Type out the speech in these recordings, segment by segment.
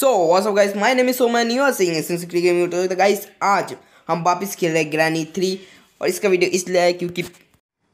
so what guys my name is Soman you are सिंस cricket guys आज हम वापस खेल रहे हैं ग्रैनी थ्री और इसका वीडियो इसलिए है क्योंकि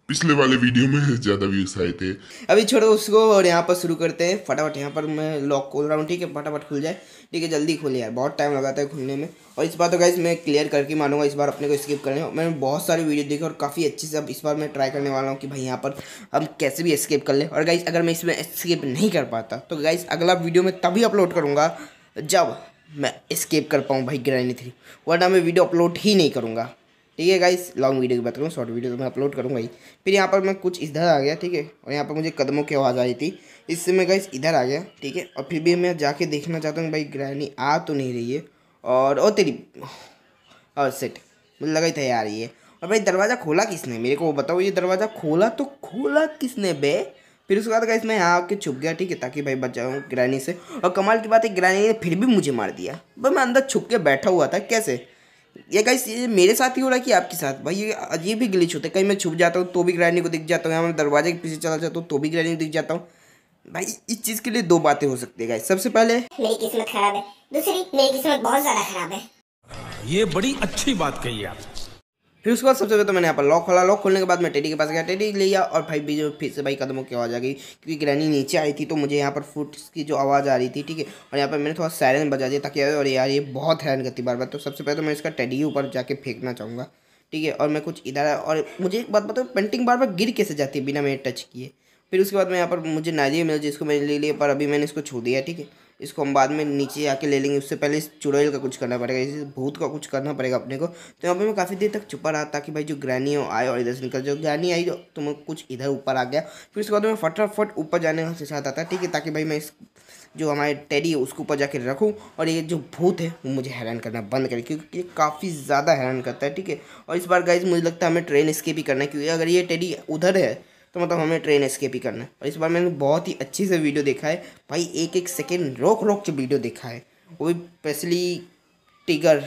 पिछले वाले वीडियो में ज़्यादा व्यूज आए थे अभी छोड़ो उसको और यहाँ पर शुरू करते हैं फटाफट यहाँ पर मैं लॉक खोल रहा हूँ ठीक है फटाफट खुल जाए ठीक है जल्दी खुले यार बहुत टाइम लगाता है खुलने में और इस बार तो गाइज मैं क्लियर करके मानूंगा इस बार अपने को स्किप करने मैंने बहुत सारी वीडियो देखी और काफ़ी अच्छे से अब इस बार मैं ट्राई करने वाला हूँ कि भाई यहाँ पर हम कैसे भी स्किप कर लें और गाइज अगर मैं इसमें स्किप नहीं कर पाता तो गाइज अगला वीडियो मैं तभी अपलोड करूँगा जब मैं स्किप कर पाऊँ भाई ग्रैनी थ्री वरना मैं वीडियो अपलोड ही नहीं करूँगा ठीक है गाइस लॉन्ग वीडियो की बात करूँ शॉर्ट वीडियो तो मैं अपलोड करूँगा ही फिर यहाँ पर मैं कुछ इधर आ गया ठीक है और यहाँ पर मुझे कदमों की आवाज़ आई थी इससे मैं गाइस इधर आ गया ठीक है और फिर भी मैं जाके देखना चाहता हूँ भाई ग्रहणी आ तो नहीं रही है और ओ तेरी और सेट मुझे लगा ही था यार ये और भाई दरवाज़ा खोला किसने मेरे को बताओ ये दरवाज़ा खोला तो खोला किसने बे फिर उसके बाद गाइस मैं यहाँ आके छुप गया ठीक है ताकि भाई बच जाऊँ ग्रैनी से और कमाल की बात है ग्रैनी ने फिर भी मुझे मार दिया भाई मैं अंदर छुप के बैठा हुआ था कैसे ये गाइस ये मेरे साथ ही हो रहा है कि आपके साथ भाई ये अजीब ही ग्लिच होता है कहीं मैं छुप जाता हूँ तो भी ग्रैनी को दिख जाता हूँ या मैं दरवाजे के पीछे चला जाता हूँ तो भी ग्रैनी को दिख जाता हूँ भाई इस चीज़ के लिए दो बातें हो सकती है गाइस सबसे पहले मेरी किस्मत खराब है दूसरी मेरी किस्मत बहुत ज़्यादा खराब है ये बड़ी अच्छी बात कही आपने फिर उसके बाद सबसे पहले तो मैंने यहाँ पर लॉक खोला लॉक खोलने के बाद मैं टेडी के पास गया टेडी ले लिया और भाई बीजे फिर से भाई कदमों की आवाज़ आ गई क्योंकि ग्रैनी नीचे आई थी तो मुझे यहाँ पर फुट की जो आवाज़ आ रही थी ठीक है और यहाँ पर मैंने थोड़ा सैरन बजा दिया ताकि और यार ये बहुत हैरान करती बार बार तो सबसे पहले तो मैं इसका टेडी ऊपर जाके फेंकना चाहूँगा ठीक है और मैं कुछ इधर और मुझे एक बात बताओ पेंटिंग बार बार गिर कैसे जाती है बिना मैंने टच किए फिर उसके बाद मैं यहाँ पर मुझे नाइजी मिल जिसको मैंने ले लिया पर अभी मैंने इसको छू दिया ठीक है इसको हम बाद में नीचे आके ले लेंगे उससे पहले इस चुड़ैल का कुछ करना पड़ेगा इस भूत का कुछ करना पड़ेगा अपने को तो यहाँ पे मैं काफ़ी देर तक छुपा रहा ताकि भाई जो ग्रैनी हो आए और इधर से निकल जो ग्रैनी आई तो, तो मैं कुछ इधर ऊपर आ गया फिर उसके बाद मैं फटाफट ऊपर जाने का चाहता था ठीक है ताकि भाई मैं इस जो हमारे टेडी है उसके ऊपर जाके रखूँ और ये जो भूत है वो मुझे हैरान करना बंद करे क्योंकि ये काफ़ी ज़्यादा हैरान करता है ठीक है और इस बार गाइज मुझे लगता है हमें ट्रेन इसके भी करना है क्योंकि अगर ये टेडी उधर है तो मतलब हमें ट्रेन एस्केप ही करना है और इस बार मैंने बहुत ही अच्छी से वीडियो देखा है भाई एक एक सेकेंड रोक रोक के वीडियो देखा है वो भी स्पेशली टिगर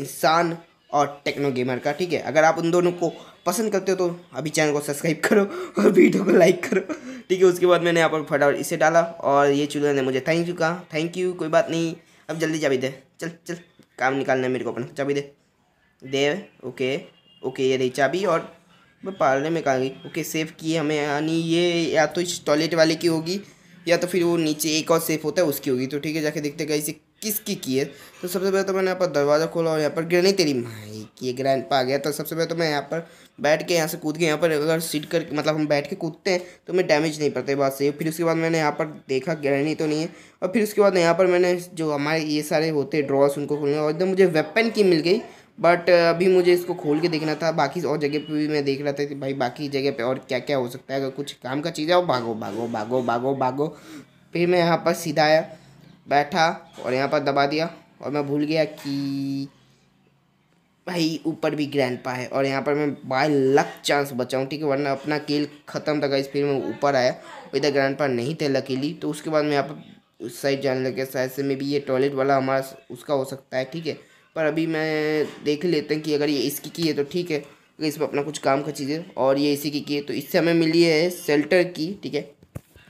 इंसान और टेक्नो गेमर का ठीक है अगर आप उन दोनों को पसंद करते हो तो अभी चैनल को सब्सक्राइब करो और वीडियो को लाइक करो ठीक है उसके बाद मैंने यहाँ पर फटाफट इसे डाला और ये चूल्हे ने मुझे थैंक यू कहा थैंक यू कोई बात नहीं अब जल्दी चाबी दे चल चल काम निकालना है मेरे को अपना चाबी दे दे ओके ओके ये रही चाबी और मैं पार्ले में कहा गई ओके सेफ किए हमें यानी ये या तो इस टॉयलेट वाले की होगी या तो फिर वो नीचे एक और सेफ होता है उसकी होगी तो ठीक है जाके देखते गए इसे किसकी की है तो सबसे पहले तो मैंने यहाँ पर दरवाज़ा खोला और यहाँ पर गिरने तेरी माई की ग्रैंड पा गया तो सबसे पहले तो मैं यहाँ पर बैठ के यहाँ से कूद के यहाँ पर अगर सीट कर मतलब हम बैठ के कूदते हैं तो मैं डैमेज नहीं पड़ता बात से फिर उसके बाद मैंने यहाँ पर देखा गिरनी तो नहीं है और फिर उसके बाद यहाँ पर मैंने जो हमारे ये सारे होते हैं ड्रॉस उनको खोलने और एकदम मुझे वेपन की मिल गई बट uh, अभी मुझे इसको खोल के देखना था बाकी और जगह पे भी मैं देख रहा था कि भाई बाकी जगह पे और क्या क्या हो सकता है अगर कुछ काम का चीज़ है वो भागो भागो भागो भागो भागो फिर मैं यहाँ पर सीधा आया बैठा और यहाँ पर दबा दिया और मैं भूल गया कि भाई ऊपर भी ग्रैंड पा है और यहाँ पर मैं बाय लक चांस बचाऊँ ठीक है वरना अपना केल ख़त्म था इस फिर मैं ऊपर आया इधर ग्रैंड पा नहीं थे लकीली तो उसके बाद मैं यहाँ पर उस साइड जाने लगे शायद साइड से मे भी ये टॉयलेट वाला हमारा उसका हो सकता है ठीक है पर अभी मैं देख लेते हैं कि अगर ये इसकी की है तो ठीक है अगर इसमें अपना कुछ काम का चीज़ें और ये इसी की की है तो इससे हमें मिली है सेल्टर की ठीक है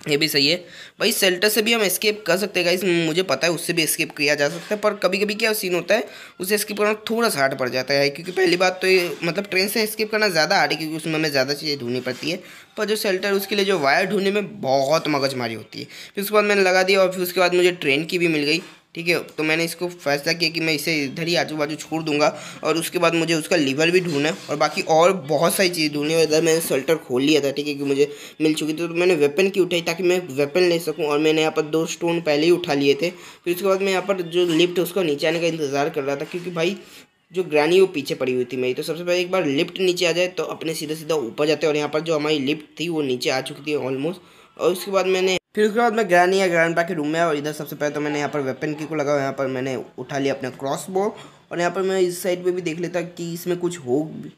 ये भी सही है भाई सेल्टर से भी हम एस्केप कर सकते हैं इसमें मुझे पता है उससे भी एस्केप किया जा सकता है पर कभी कभी क्या सीन होता है उसे एस्केप करना थोड़ा सा हार्ड पड़ जाता है क्योंकि पहली बात तो ये मतलब ट्रेन से एस्केप करना ज़्यादा हार्ड है क्योंकि उसमें हमें ज़्यादा चीज़ें ढूंढनी पड़ती है पर जो सेल्टर उसके लिए जो वायर ढूंढने में बहुत मगजमारी होती है फिर उसके बाद मैंने लगा दिया और फिर उसके बाद मुझे ट्रेन की भी मिल गई ठीक है तो मैंने इसको फैसला किया कि मैं इसे इधर ही आजू बाजू छोड़ दूंगा और उसके बाद मुझे उसका लीवर भी ढूंढना है और बाकी और बहुत सारी चीज़ ढूंढनी और इधर मैंने शल्टर खोल लिया था ठीक है कि मुझे मिल चुकी थी तो मैंने वेपन की उठाई ताकि मैं वेपन ले सकूँ और मैंने यहाँ पर दो स्टोन पहले ही उठा लिए थे फिर उसके बाद मैं यहाँ पर जो लिफ्ट उसको नीचे आने का इंतज़ार कर रहा था क्योंकि भाई जो ग्रैनी वो पीछे पड़ी हुई थी मेरी तो सबसे पहले एक बार लिफ्ट नीचे आ जाए तो अपने सीधा सीधा ऊपर जाते और यहाँ पर जो हमारी लिफ्ट थी वो नीचे आ चुकी थी ऑलमोस्ट और उसके बाद मैंने फिर उसके बाद मैं ग्रैनी या ग्रैंड के रूम में और इधर सबसे पहले तो मैंने यहाँ पर वेपन की को लगाया यहाँ पर मैंने उठा लिया अपना क्रॉस बो और यहाँ पर मैं इस साइड पे भी देख लेता कि इसमें कुछ हो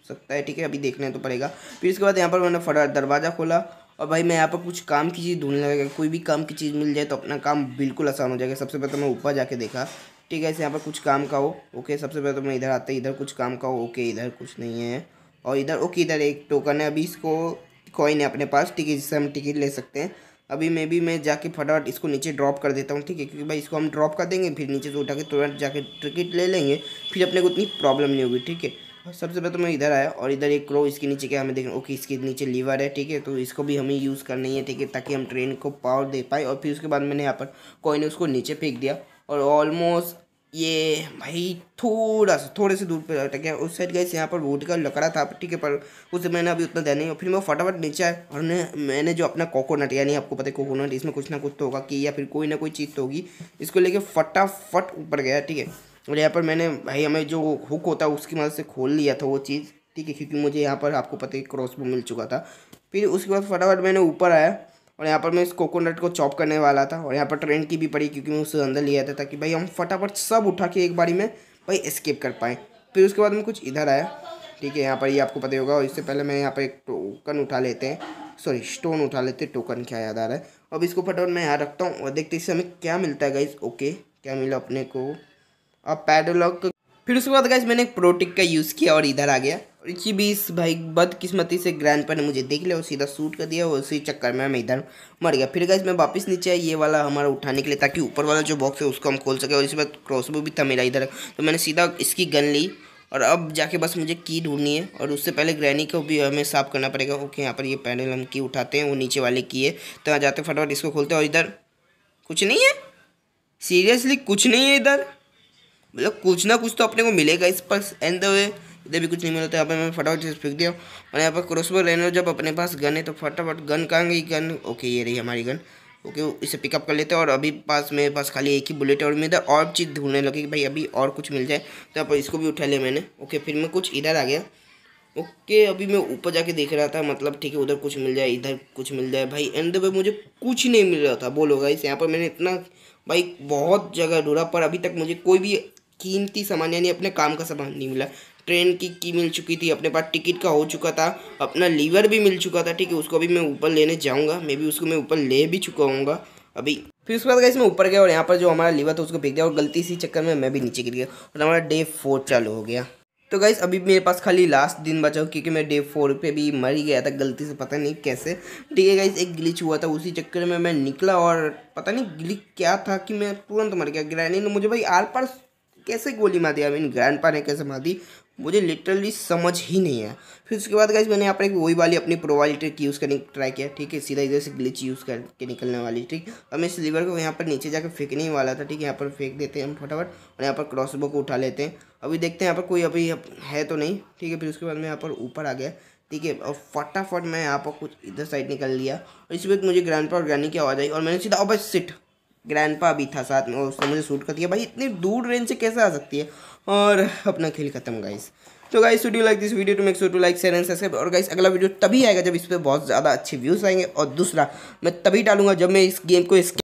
सकता है ठीक है अभी देखने तो पड़ेगा फिर इसके बाद यहाँ पर मैंने फटा दरवाज़ा खोला और भाई मैं यहाँ पर कुछ काम की चीज़ ढूंढने लगा कोई भी काम की चीज़ मिल जाए तो अपना काम बिल्कुल आसान हो जाएगा सबसे पहले तो मैं ऊपर जाके देखा ठीक है ऐसे यहाँ पर कुछ काम का हो ओके सबसे पहले तो मैं इधर आता इधर कुछ काम का हो ओके इधर कुछ नहीं है और इधर ओके इधर एक टोकन है अभी इसको कॉइन है अपने पास ठीक है जिससे हम टिकट ले सकते हैं अभी मैं भी मैं जाके फटाफट इसको नीचे ड्रॉप कर देता हूँ ठीक है क्योंकि भाई इसको हम ड्रॉप कर देंगे फिर नीचे से उठा के तुरंत जाके टिकट ले लेंगे फिर अपने को उतनी प्रॉब्लम नहीं होगी ठीक है सबसे पहले तो मैं इधर आया और इधर एक क्रो इसके नीचे क्या हमें देखें ओके इसके नीचे लीवर है ठीक है तो इसको भी हमें यूज़ करनी है ठीक है ताकि हम ट्रेन को पावर दे पाए और फिर उसके बाद मैंने यहाँ पर कोई ने उसको नीचे फेंक दिया और ऑलमोस्ट ये भाई थोड़ा सा थोड़े से दूर पर अटक गया उस साइड गए यहाँ पर वोट का लकड़ा था ठीक है पर उसे मैंने अभी उतना ध्यान नहीं फिर मैं फटाफट नीचे आया और ने, मैंने जो अपना कोकोनट यानी आपको पता है कोकोनट इसमें कुछ ना कुछ तो होगा कि या फिर कोई ना कोई चीज़ तो होगी इसको लेके फटाफट ऊपर गया ठीक है और यहाँ पर मैंने भाई हमें जो हुक होता है उसकी मदद से खोल लिया था वो चीज़ ठीक है क्योंकि मुझे यहाँ पर आपको पता है क्रॉस मिल चुका था फिर उसके बाद फटाफट मैंने ऊपर आया और यहाँ पर मैं इस कोकोनट को चॉप करने वाला था और यहाँ पर ट्रेन की भी पड़ी क्योंकि मैं उससे अंदर लिया था ताकि भाई हम फटाफट सब उठा के एक बारी में भाई एस्केप कर पाएँ फिर उसके बाद में कुछ इधर आया ठीक है यहाँ पर ये आपको पता होगा और इससे पहले मैं यहाँ पर एक टोकन उठा लेते हैं सॉरी स्टोन उठा लेते हैं टोकन क्या याद आ रहा है अब इसको फटाफट मैं यहाँ रखता हूँ और देखते इससे हमें क्या मिलता है गाइज ओके क्या मिला अपने को अब पैडलॉक फिर उसके बाद गाइज मैंने एक प्रोटिक का यूज़ किया और इधर आ गया और इसी बीस भाई बदकिस्मती से ग्रैंड पर ने मुझे देख लिया और सीधा सूट कर दिया और उसी चक्कर में मैं इधर मर गया फिर गैस मैं वापस नीचे ये वाला हमारा उठाने के लिए ताकि ऊपर वाला जो बॉक्स है उसको हम खोल सके और इसके बाद क्रॉसबो भी था मेरा इधर तो मैंने सीधा इसकी गन ली और अब जाके बस मुझे की ढूंढनी है और उससे पहले ग्रैनी को भी हमें साफ करना पड़ेगा ओके यहाँ पर ये पैनल हम की उठाते हैं वो नीचे वाले की है तो यहाँ जाते फटाफट इसको खोलते हैं और इधर कुछ नहीं है सीरियसली कुछ नहीं है इधर मतलब कुछ ना कुछ तो अपने को मिलेगा इस पर एंड द वे इधर भी कुछ नहीं मिला था तो यहाँ पर मैं फटाफट से फेंक दिया और यहाँ पर क्रॉसबो लेने जब अपने पास गन है तो फटाफट गन कहाँ गई गन ओके ये रही हमारी गन ओके इसे पिकअप कर लेते हैं और अभी पास मेरे पास खाली एक ही बुलेट है और इधर और चीज़ ढूंढने लगी भाई अभी और कुछ मिल जाए तो यहाँ पर इसको भी उठा लिया मैंने ओके फिर मैं कुछ इधर आ गया ओके अभी मैं ऊपर जाके देख रहा था मतलब ठीक है उधर कुछ मिल जाए इधर कुछ मिल जाए भाई एंड द वे मुझे कुछ नहीं मिल रहा था बोलोगा इस यहाँ पर मैंने इतना भाई बहुत जगह ढूंढा पर अभी तक मुझे कोई भी कीमती सामान यानी अपने काम का सामान नहीं मिला ट्रेन की की मिल चुकी थी अपने पास टिकट का हो चुका था अपना लीवर भी मिल चुका था ठीक है उसको अभी मैं ऊपर लेने जाऊँगा मे भी उसको मैं ऊपर ले भी चुका हूँ अभी फिर उसके बाद इसमें ऊपर गया और यहाँ पर जो हमारा लीवर था उसको फेंक दिया और गलती सी चक्कर में मैं भी नीचे गिर गया और हमारा डे फोर चालू हो गया तो गाइस अभी मेरे पास खाली लास्ट दिन बचा क्योंकि मैं डे फोर पे भी मर ही गया था गलती से पता नहीं कैसे ठीक है गाइस एक ग्लिच हुआ था उसी चक्कर में मैं निकला और पता नहीं ग्लिच क्या था कि मैं तुरंत मर गया ग्रैनी ने मुझे भाई आर पार कैसे गोली मार दी आई मीन ग्रैंड पा ने कैसे मार दी मुझे लिटरली समझ ही नहीं आया फिर उसके बाद गाइज मैंने यहाँ पर एक वही वाली अपनी प्रो ट्रिक यूज़ करने की ट्राई किया ठीक है सीधा इधर से ग्लिच यूज़ करके निकलने वाली ठीक और मैं इस लीवर को यहाँ पर नीचे जाकर फेंकने ही वाला था ठीक है यहाँ पर फेंक देते हैं हम फटाफट और यहाँ पर क्रॉस को उठा लेते हैं अभी देखते हैं यहाँ पर कोई अभी है तो नहीं ठीक है फिर उसके बाद मैं यहाँ पर ऊपर आ गया ठीक है और फटाफट मैं यहाँ पर कुछ इधर साइड निकल लिया और इसी वक्त मुझे ग्रैंड पर और ग्रैनी की आवाज़ आई और मैंने सीधा अब सिट ग्रैंडपा भी था साथ में उसने मुझे शूट कर दिया भाई इतनी दूर रेंज से कैसे आ सकती है और अपना खेल खत्म गाइस तो guys video like this video to make show to like share and subscribe और गाइस अगला वीडियो तभी आएगा जब इस पर बहुत ज़्यादा अच्छे व्यूज़ आएंगे और दूसरा मैं तभी डालूंगा जब मैं इस गेम को इस